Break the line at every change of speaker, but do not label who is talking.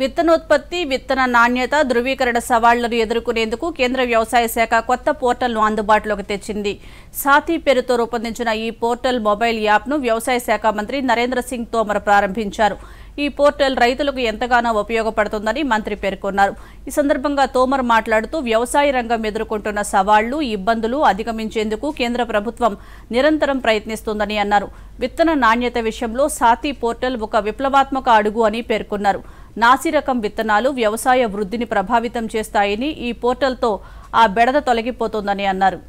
విత్తనోత్పత్తి విత్తన నాణ్యత ధృవీకరణ సవాళ్లను ఎదుర్కొనేందుకు కేంద్ర వ్యవసాయ శాఖ కొత్త పోర్టల్ను అందుబాటులోకి తెచ్చింది సాథీ పేరుతో రూపొందించిన ఈ పోర్టల్ మొబైల్ యాప్ను వ్యవసాయ శాఖ మంత్రి నరేంద్ర సింగ్ తోమర్ ప్రారంభించారు ఈ పోర్టల్ రైతులకు ఎంతగానో ఉపయోగపడుతుందని మంత్రి పేర్కొన్నారు ఈ సందర్భంగా తోమర్ మాట్లాడుతూ వ్యవసాయ రంగం ఎదుర్కొంటున్న సవాళ్లు ఇబ్బందులు అధిగమించేందుకు కేంద్ర ప్రభుత్వం నిరంతరం ప్రయత్నిస్తుందని అన్నారు విత్తన నాణ్యత విషయంలో సాతీ పోర్టల్ ఒక విప్లవాత్మక అడుగు అని పేర్కొన్నారు నాసిరకం విత్తనాలు వ్యవసాయ వృద్ధిని ప్రభావితం చేస్తాయని ఈ పోర్టల్తో ఆ బెడద తొలగిపోతోందని అన్నారు